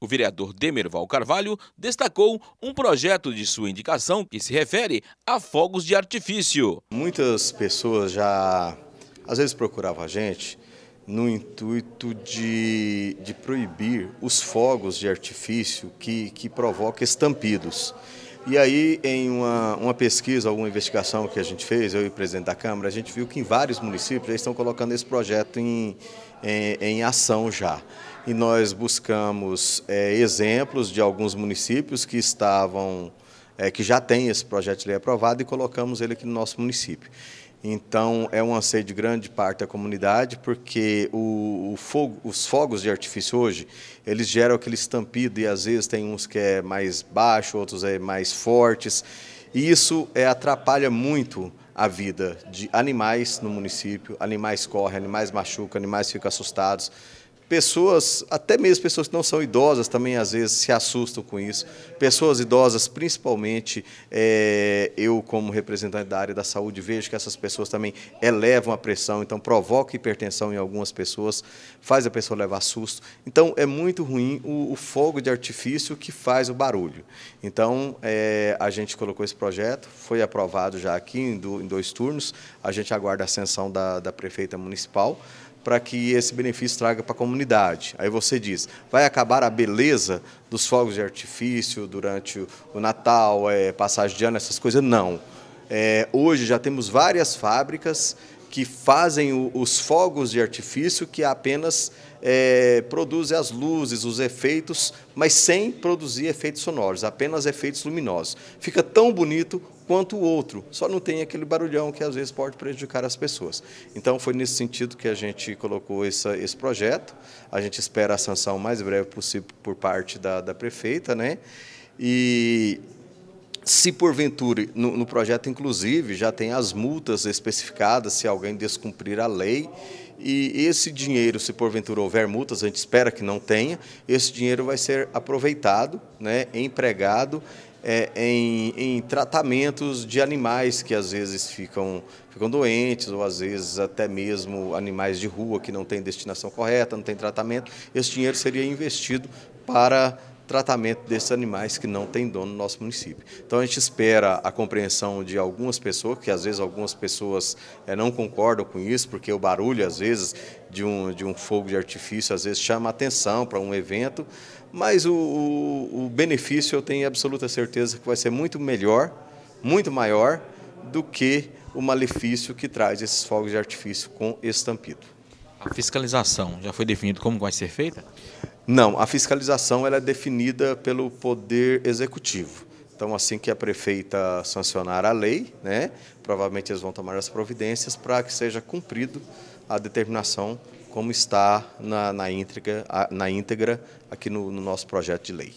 O vereador Demerval Carvalho destacou um projeto de sua indicação que se refere a fogos de artifício. Muitas pessoas já, às vezes, procuravam a gente no intuito de, de proibir os fogos de artifício que, que provocam estampidos. E aí, em uma, uma pesquisa, alguma investigação que a gente fez, eu e o presidente da Câmara, a gente viu que em vários municípios já estão colocando esse projeto em, em, em ação já. E nós buscamos é, exemplos de alguns municípios que estavam é, que já tem esse projeto de lei aprovado e colocamos ele aqui no nosso município. Então, é um anseio de grande parte da comunidade, porque o, o fogo, os fogos de artifício hoje, eles geram aquele estampido, e às vezes tem uns que é mais baixo, outros é mais fortes, e isso é, atrapalha muito a vida de animais no município, animais correm, animais machucam, animais ficam assustados. Pessoas, até mesmo pessoas que não são idosas também às vezes se assustam com isso. Pessoas idosas, principalmente é, eu como representante da área da saúde, vejo que essas pessoas também elevam a pressão, então provoca hipertensão em algumas pessoas, faz a pessoa levar susto. Então é muito ruim o, o fogo de artifício que faz o barulho. Então é, a gente colocou esse projeto, foi aprovado já aqui em, do, em dois turnos, a gente aguarda a ascensão da, da prefeita municipal, para que esse benefício traga para a comunidade. Aí você diz, vai acabar a beleza dos fogos de artifício durante o Natal, é, passagem de ano, essas coisas? Não. É, hoje já temos várias fábricas que fazem o, os fogos de artifício que apenas é, produzem as luzes, os efeitos, mas sem produzir efeitos sonoros, apenas efeitos luminosos. Fica tão bonito quanto o outro, só não tem aquele barulhão que às vezes pode prejudicar as pessoas. Então foi nesse sentido que a gente colocou essa, esse projeto, a gente espera a sanção o mais breve possível por parte da, da prefeita, né? E se porventura, no, no, projeto inclusive, já tem as multas especificadas se alguém descumprir a lei, e esse dinheiro, se porventura houver multas, a gente espera que não tenha, esse dinheiro vai ser aproveitado, né, empregado é, em, em, tratamentos de animais que às vezes ficam, ficam doentes, ou às vezes até mesmo animais de rua que não têm destinação correta, não têm tratamento. Esse dinheiro seria investido para tratamento desses animais que não tem dono no nosso município. Então a gente espera a compreensão de algumas pessoas, que às vezes algumas pessoas é, não concordam com isso, porque o barulho às vezes de um, de um fogo de artifício às vezes chama atenção para um evento, mas o, o, o benefício eu tenho absoluta certeza que vai ser muito melhor, muito maior do que o malefício que traz esses fogos de artifício com estampido. A fiscalização já foi definido como vai ser feita? Não, a fiscalização ela é definida pelo Poder Executivo. Então, assim que a prefeita sancionar a lei, né, provavelmente eles vão tomar as providências para que seja cumprido a determinação como está na, na, íntegra, na íntegra aqui no, no nosso projeto de lei.